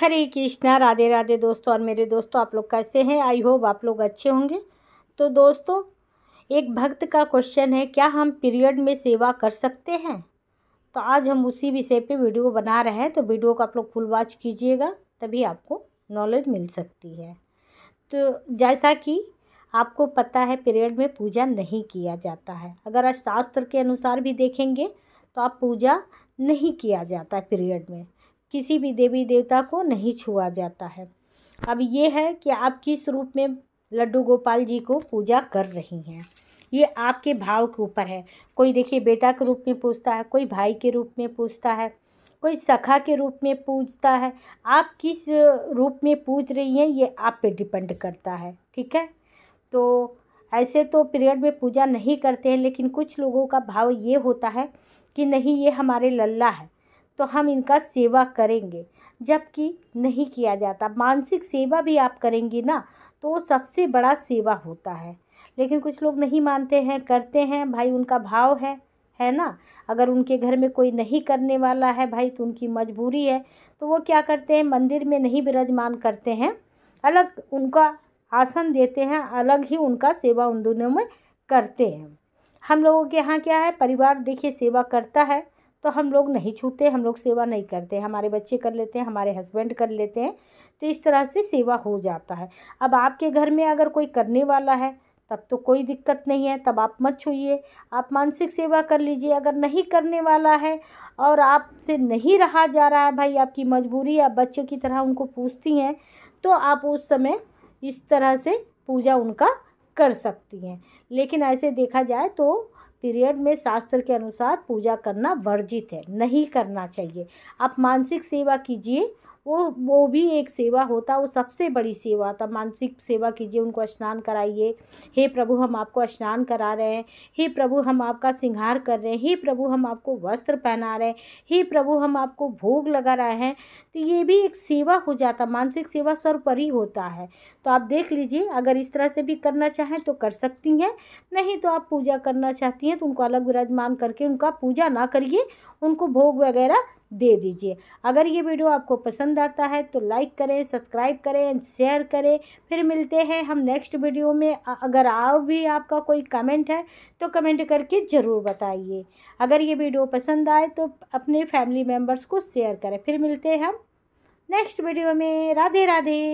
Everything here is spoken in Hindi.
हरे कृष्णा राधे राधे दोस्तों और मेरे दोस्तों आप लोग कैसे हैं आई होप आप लोग अच्छे होंगे तो दोस्तों एक भक्त का क्वेश्चन है क्या हम पीरियड में सेवा कर सकते हैं तो आज हम उसी विषय पे वीडियो बना रहे हैं तो वीडियो को आप लोग फुल वॉच कीजिएगा तभी आपको नॉलेज मिल सकती है तो जैसा कि आपको पता है पीरियड में पूजा नहीं किया जाता है अगर आज शास्त्र के अनुसार भी देखेंगे तो आप पूजा नहीं किया जाता है पीरियड में किसी भी देवी देवता को नहीं छुआ जाता है अब ये है कि आप किस रूप में लड्डू गोपाल जी को पूजा कर रही हैं ये आपके भाव के ऊपर है कोई देखिए बेटा के रूप में पूछता है कोई भाई के रूप में पूछता है कोई सखा के रूप में पूजता है आप किस रूप में पूज रही हैं ये आप पे डिपेंड करता है ठीक है तो ऐसे तो पीरियड में पूजा नहीं करते हैं लेकिन कुछ लोगों का भाव ये होता है कि नहीं ये हमारे लल्ला है तो हम इनका सेवा करेंगे जबकि नहीं किया जाता मानसिक सेवा भी आप करेंगी ना तो सबसे बड़ा सेवा होता है लेकिन कुछ लोग नहीं मानते हैं करते हैं भाई उनका भाव है है ना अगर उनके घर में कोई नहीं करने वाला है भाई तो उनकी मजबूरी है तो वो क्या करते हैं मंदिर में नहीं विराजमान करते हैं अलग उनका आसन देते हैं अलग ही उनका सेवा उन दोनों में करते हैं हम लोगों के यहाँ क्या है परिवार देखिए सेवा करता है तो हम लोग नहीं छूते हम लोग सेवा नहीं करते हमारे बच्चे कर लेते हैं हमारे हस्बैंड कर लेते हैं तो इस तरह से सेवा हो जाता है अब आपके घर में अगर कोई करने वाला है तब तो कोई दिक्कत नहीं है तब आप मत छूइए आप मानसिक सेवा कर लीजिए अगर नहीं करने वाला है और आपसे नहीं रहा जा रहा है भाई आपकी मजबूरी आप बच्चे की तरह उनको पूछती हैं तो आप उस समय इस तरह से पूजा उनका कर सकती हैं लेकिन ऐसे देखा जाए तो पीरियड में शास्त्र के अनुसार पूजा करना वर्जित है नहीं करना चाहिए आप मानसिक सेवा कीजिए वो वो भी एक सेवा होता वो सबसे बड़ी सेवा था मानसिक सेवा कीजिए उनको स्नान कराइए हे प्रभु हम आपको स्नान करा रहे हैं हे प्रभु हम आपका सिंगार कर रहे हैं हे प्रभु हम आपको वस्त्र पहना रहे हैं हे प्रभु हम आपको भोग लगा रहे हैं तो ये भी एक सेवा हो जाता मानसिक सेवा सर्वपरि होता है तो आप देख लीजिए अगर इस तरह से भी करना चाहें तो कर सकती हैं नहीं तो आप पूजा करना चाहती हैं तो उनको अलग विराजमान करके उनका पूजा ना करिए उनको भोग वगैरह दे दीजिए अगर ये वीडियो आपको पसंद आता है तो लाइक करें सब्सक्राइब करें एंड शेयर करें फिर मिलते हैं हम नेक्स्ट वीडियो में अगर और भी आपका कोई कमेंट है तो कमेंट करके ज़रूर बताइए अगर ये वीडियो पसंद आए तो अपने फैमिली मेम्बर्स को शेयर करें फिर मिलते हैं हम नेक्स्ट वीडियो में राधे राधे